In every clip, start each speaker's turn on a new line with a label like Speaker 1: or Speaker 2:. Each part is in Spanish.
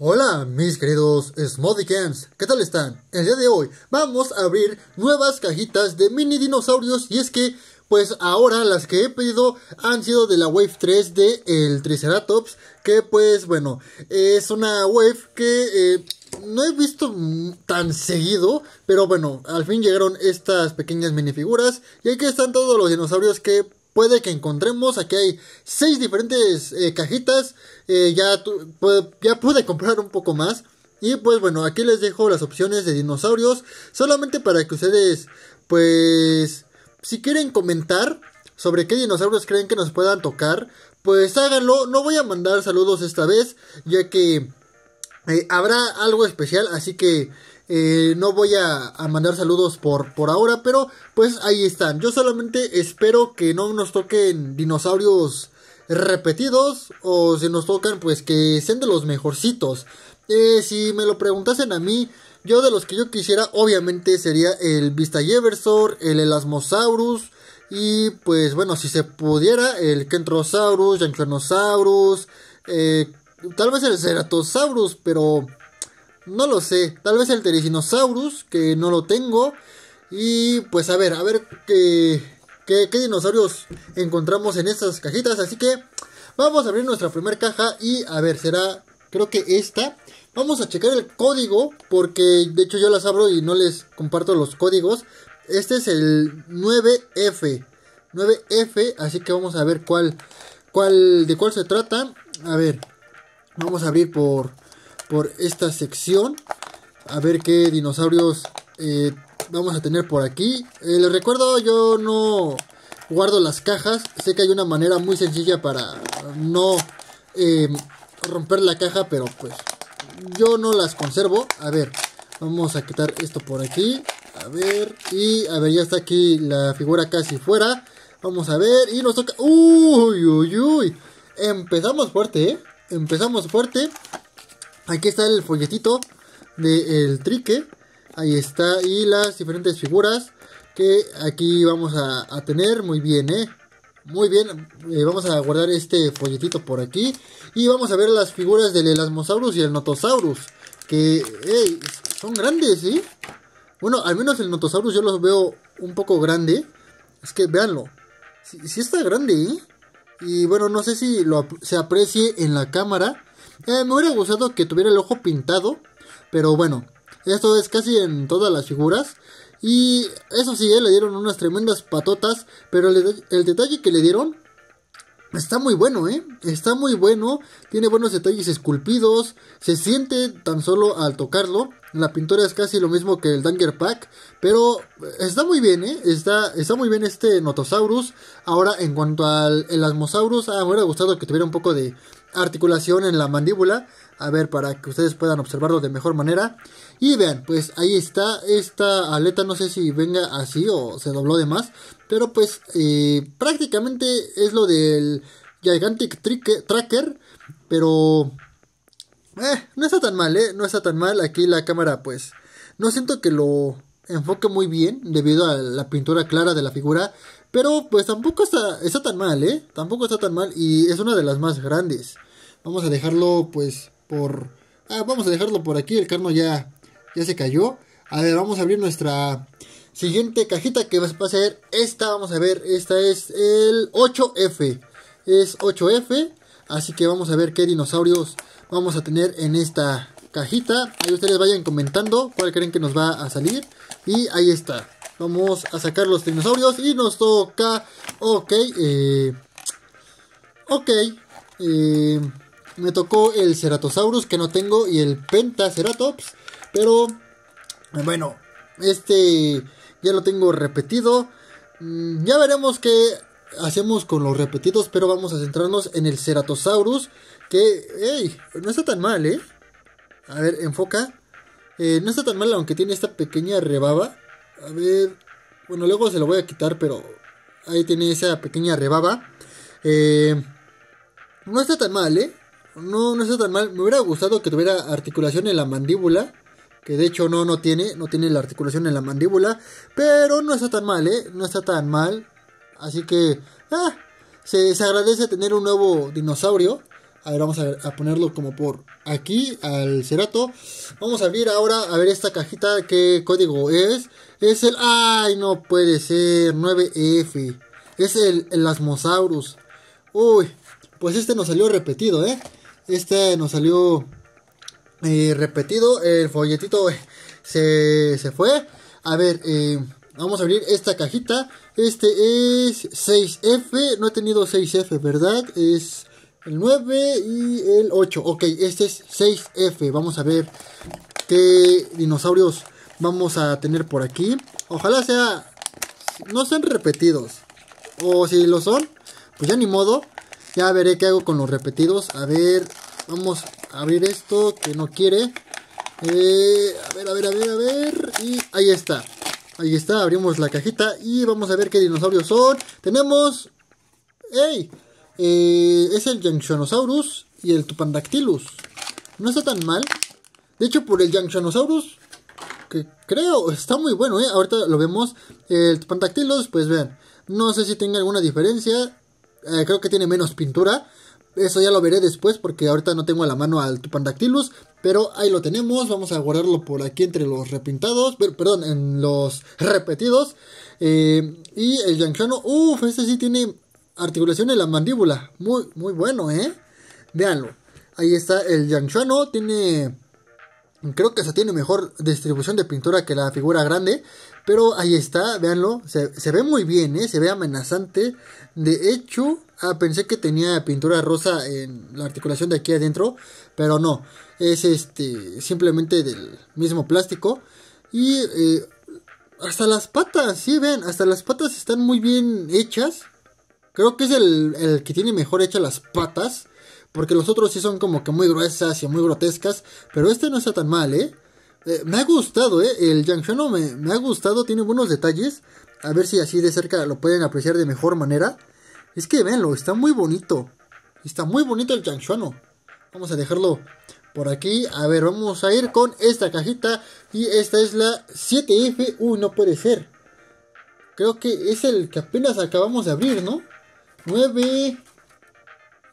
Speaker 1: Hola mis queridos Smodicams, ¿qué tal están? El día de hoy vamos a abrir nuevas cajitas de mini dinosaurios y es que pues ahora las que he pedido han sido de la Wave 3 de el Triceratops que pues bueno es una Wave que eh, no he visto tan seguido, pero bueno, al fin llegaron estas pequeñas minifiguras y aquí están todos los dinosaurios que puede que encontremos. Aquí hay seis diferentes eh, cajitas. Eh, ya, ya pude comprar un poco más. Y pues bueno, aquí les dejo las opciones de dinosaurios. Solamente para que ustedes, pues, si quieren comentar sobre qué dinosaurios creen que nos puedan tocar, pues háganlo. No voy a mandar saludos esta vez, ya que eh, habrá algo especial, así que eh, no voy a, mandar saludos por, por ahora, pero pues ahí están. Yo solamente espero que no nos toquen dinosaurios repetidos o si nos tocan pues que sean de los mejorcitos. Eh, si me lo preguntasen a mí, yo de los que yo quisiera obviamente sería el Vista el Elasmosaurus y pues bueno, si se pudiera el Kentrosaurus, el eh, Tal vez el Ceratosaurus, pero no lo sé. Tal vez el Teresinosaurus, que no lo tengo. Y pues a ver, a ver qué, qué, dinosaurios encontramos en estas cajitas. Así que vamos a abrir nuestra primera caja y a ver, será creo que esta. Vamos a checar el código porque de hecho yo las abro y no les comparto los códigos. Este es el 9F. 9F, así que vamos a ver cuál, cuál, de cuál se trata. A ver, Vamos a abrir por, por esta sección. A ver qué dinosaurios eh, vamos a tener por aquí. Eh, les recuerdo, yo no guardo las cajas. Sé que hay una manera muy sencilla para no eh, romper la caja, pero pues yo no las conservo. A ver, vamos a quitar esto por aquí. A ver, y a ver, ya está aquí la figura casi fuera. Vamos a ver, y nos toca... Uy, uy, uy. Empezamos fuerte, ¿eh? empezamos fuerte. Aquí está el folletito del trique. Ahí está. Y las diferentes figuras que aquí vamos a, tener. Muy bien, ¿eh? Muy bien, eh, vamos a guardar este folletito por aquí. Y vamos a ver las figuras del Elasmosaurus y el Notosaurus. Que son grandes, ¿sí? Bueno, al menos el Notosaurus yo los veo un poco grande. Es que véanlo. si está grande, ¿eh? Y bueno, no sé si lo, se aprecie en la cámara. Eh, me hubiera gustado que tuviera el ojo pintado. Pero bueno, esto es casi en todas las figuras. Y eso sí, eh, le dieron unas tremendas patotas. Pero el detalle que le dieron Está muy bueno, ¿eh? Está muy bueno. Tiene buenos detalles esculpidos. Se siente tan solo al tocarlo. La pintura es casi lo mismo que el Danger Pack. Pero está muy bien, ¿eh? Está, está muy bien este Notosaurus. Ahora, en cuanto al Elasmosaurus, ah, me hubiera gustado que tuviera un poco de articulación en la mandíbula a ver para que ustedes puedan observarlo de mejor manera. Y vean, pues ahí está esta aleta, no sé si venga así o se dobló de más, pero pues eh, prácticamente es lo del Gigantic Tracker, pero eh, no está tan mal, eh, no está tan mal, aquí la cámara pues no siento que lo enfoque muy bien debido a la pintura clara de la figura, pero pues tampoco está, está tan mal, eh, tampoco está tan mal y es una de las más grandes. Vamos a dejarlo pues por... Ah, vamos a dejarlo por aquí, el carno ya, ya se cayó. A ver, vamos a abrir nuestra siguiente cajita que va a ser esta, vamos a ver, esta es el 8F. Es 8F, así que vamos a ver qué dinosaurios vamos a tener en esta cajita. Ahí ustedes vayan comentando cuál creen que nos va a salir. Y ahí está. Vamos a sacar los dinosaurios y nos toca... Ok, eh... Ok. Eh... Me tocó el Ceratosaurus que no tengo y el Pentaceratops. Pero bueno, este ya lo tengo repetido. Mm, ya veremos qué hacemos con los repetidos, pero vamos a centrarnos en el Ceratosaurus. Que, hey, no está tan mal, ¿eh? A ver, enfoca. Eh, no está tan mal, aunque tiene esta pequeña rebaba. A ver, bueno, luego se lo voy a quitar, pero ahí tiene esa pequeña rebaba. Eh, no está tan mal, ¿eh? No, no está tan mal. Me hubiera gustado que tuviera articulación en la mandíbula. Que de hecho no, no tiene. No tiene la articulación en la mandíbula. Pero no está tan mal, ¿eh? No está tan mal. Así que... Ah, se, agradece tener un nuevo dinosaurio. A ver, vamos a, ponerlo como por aquí, al cerato. Vamos a abrir ahora, a ver esta cajita, qué código es. Es el... ¡Ay, no puede ser! 9F. Es el, el Asmosaurus. Uy, pues este nos salió repetido, ¿eh? Este nos salió eh, repetido. El folletito eh, se, fue. A ver, eh, vamos a abrir esta cajita. Este es 6F. No he tenido 6F, ¿verdad? Es el 9 y el 8. Ok, este es 6F. Vamos a ver qué dinosaurios vamos a tener por aquí. Ojalá sea... No sean repetidos. O si lo son, pues ya ni modo. Ya veré qué hago con los repetidos. A ver, vamos a abrir esto que no quiere. Eh, a ver, a ver, a ver, a ver. Y ahí está. Ahí está, abrimos la cajita y vamos a ver qué dinosaurios son. Tenemos... ¡Ey! Eh, es el Yanchonosaurus y el Tupandactylus. No está tan mal. De hecho, por el Yanchonosaurus, que creo, está muy bueno, ¿eh? Ahorita lo vemos. El Tupandactylus, pues vean. No sé si tenga alguna diferencia. Eh, creo que tiene menos pintura. Eso ya lo veré después porque ahorita no tengo a la mano al Tupandactylus. Pero ahí lo tenemos. Vamos a guardarlo por aquí entre los repintados. Perdón, en los repetidos. Eh, y el Yanklano. ¡Uf! este sí tiene articulación en la mandíbula. Muy, muy bueno, ¿eh? Véanlo. Ahí está el yangchuano Tiene Creo que se tiene mejor distribución de pintura que la figura grande. Pero ahí está, véanlo. Se, ve muy bien, ¿eh? se ve amenazante. De hecho, ah, pensé que tenía pintura rosa en la articulación de aquí adentro. Pero no. Es este. Simplemente del mismo plástico. Y eh, hasta las patas, sí, ven Hasta las patas están muy bien hechas. Creo que es el, el que tiene mejor hecha las patas. Porque los otros sí son como que muy gruesas y muy grotescas. Pero este no está tan mal, ¿eh? eh me ha gustado, ¿eh? El yang me, ha gustado, tiene buenos detalles. A ver si así de cerca lo pueden apreciar de mejor manera. Es que venlo, está muy bonito. Está muy bonito el Yangshuano. Vamos a dejarlo por aquí. A ver, vamos a ir con esta cajita. Y esta es la 7F. Uy, no puede ser. Creo que es el que apenas acabamos de abrir, ¿no? 9...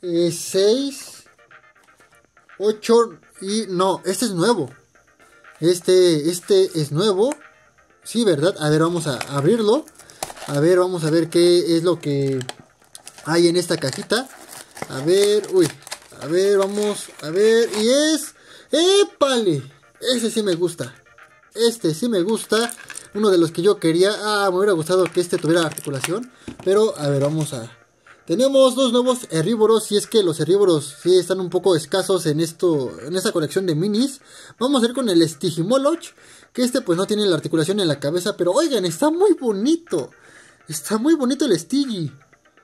Speaker 1: 6, eh, 8 y no, este es nuevo. Este, este es nuevo. Sí, ¿verdad? A ver, vamos a abrirlo. A ver, vamos a ver qué es lo que hay en esta cajita. A ver, uy. A ver, vamos a ver. Y es... ¡Épale! Ese sí me gusta. Este sí me gusta. Uno de los que yo quería. Ah, me hubiera gustado que este tuviera articulación. Pero, a ver, vamos a tenemos dos nuevos herbívoros, si es que los herbívoros sí están un poco escasos en esto, en esta colección de minis. Vamos a ir con el Stigimoloch, que este pues no tiene la articulación en la cabeza, pero oigan, está muy bonito. Está muy bonito el Stigi.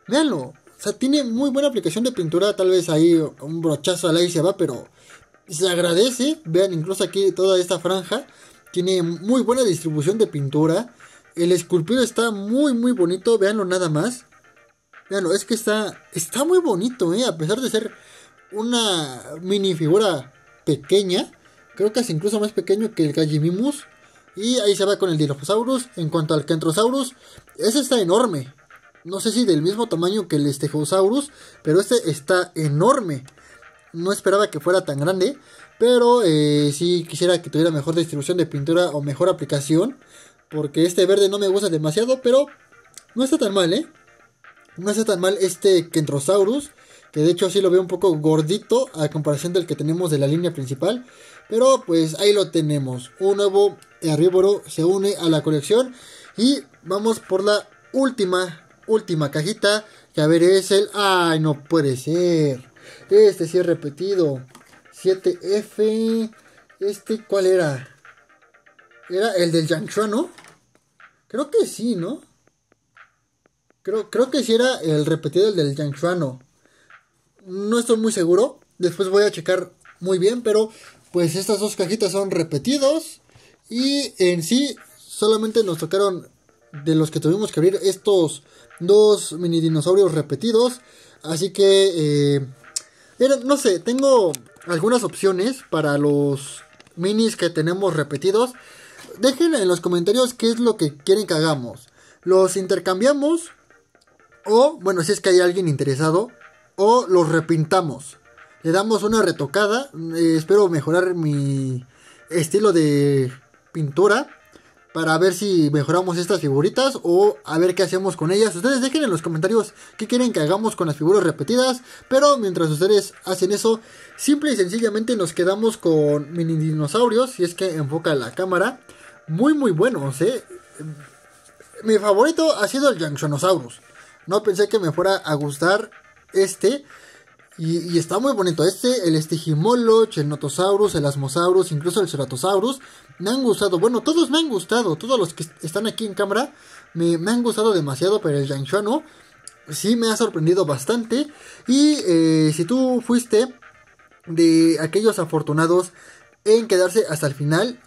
Speaker 1: Véanlo. O sea, tiene muy buena aplicación de pintura, tal vez ahí un brochazo al aire se va, pero se agradece. Vean incluso aquí toda esta franja. Tiene muy buena distribución de pintura. El esculpido está muy muy bonito, véanlo nada más. Bueno, es que está, está muy bonito, ¿eh? A pesar de ser una minifigura pequeña, creo que es incluso más pequeño que el Gallimimus. Y ahí se va con el Dilophosaurus. En cuanto al Kentrosaurus, ese está enorme. No sé si del mismo tamaño que el Stegosaurus, pero este está enorme. No esperaba que fuera tan grande, pero si eh, sí quisiera que tuviera mejor distribución de pintura o mejor aplicación. Porque este verde no me gusta demasiado, pero no está tan mal, ¿eh? No hace tan mal este Kentrosaurus, que de hecho así lo veo un poco gordito a comparación del que tenemos de la línea principal. Pero pues ahí lo tenemos. Un nuevo herbívoro se une a la colección. Y vamos por la última, última cajita. Que a ver es el... ¡Ay, no puede ser! Este sí es repetido. 7F. ¿Este cuál era? Era el del Yanchuan ¿no? Creo que sí, ¿no? Creo, que si era el repetido el del Yangshuano. No estoy muy seguro. Después voy a checar muy bien, pero pues estas dos cajitas son repetidos. Y en sí, solamente nos tocaron de los que tuvimos que abrir estos dos mini dinosaurios repetidos. Así que, eh, no sé, tengo algunas opciones para los minis que tenemos repetidos. Dejen en los comentarios qué es lo que quieren que hagamos. Los intercambiamos o, bueno, si es que hay alguien interesado. O los repintamos. Le damos una retocada. Eh, espero mejorar mi estilo de pintura. Para ver si mejoramos estas figuritas o a ver qué hacemos con ellas. Ustedes dejen en los comentarios qué quieren que hagamos con las figuras repetidas. Pero mientras ustedes hacen eso, simple y sencillamente nos quedamos con mini dinosaurios. Si es que enfoca la cámara. Muy, muy buenos, ¿eh? Mi favorito ha sido el Janksonosaurus. No pensé que me fuera a gustar este. Y, está muy bonito este, el Stigimolo, el Notosaurus, el Asmosaurus, incluso el Ceratosaurus. Me han gustado, bueno, todos me han gustado, todos los que están aquí en cámara me, han gustado demasiado, pero el Yangshuano sí me ha sorprendido bastante. Y eh, si tú fuiste de aquellos afortunados en quedarse hasta el final,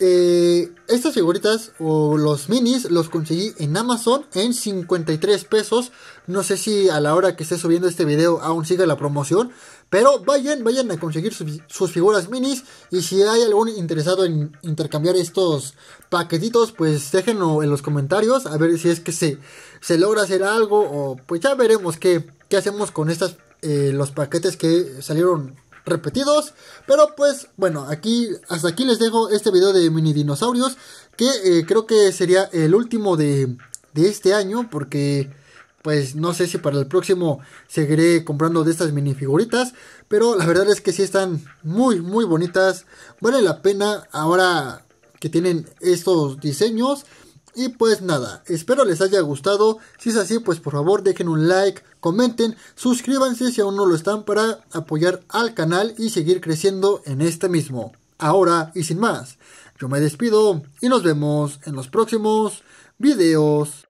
Speaker 1: eh, estas figuritas o los minis los conseguí en Amazon en 53 pesos. No sé si a la hora que esté subiendo este video aún sigue la promoción. Pero vayan, vayan a conseguir sus, figuras minis. Y si hay algún interesado en intercambiar estos paquetitos, pues déjenlo en los comentarios. A ver si es que se, se logra hacer algo. O pues ya veremos qué, hacemos con estas eh, los paquetes que salieron repetidos. Pero pues bueno, aquí hasta aquí les dejo este video de mini dinosaurios. Que eh, creo que sería el último de, de este año. Porque pues no sé si para el próximo seguiré comprando de estas mini figuritas, Pero la verdad es que sí están muy, muy bonitas. Vale la pena ahora que tienen estos diseños. Y pues nada, espero les haya gustado. Si es así, pues por favor dejen un like, comenten, suscríbanse si aún no lo están para apoyar al canal y seguir creciendo en este mismo. Ahora y sin más, yo me despido y nos vemos en los próximos videos.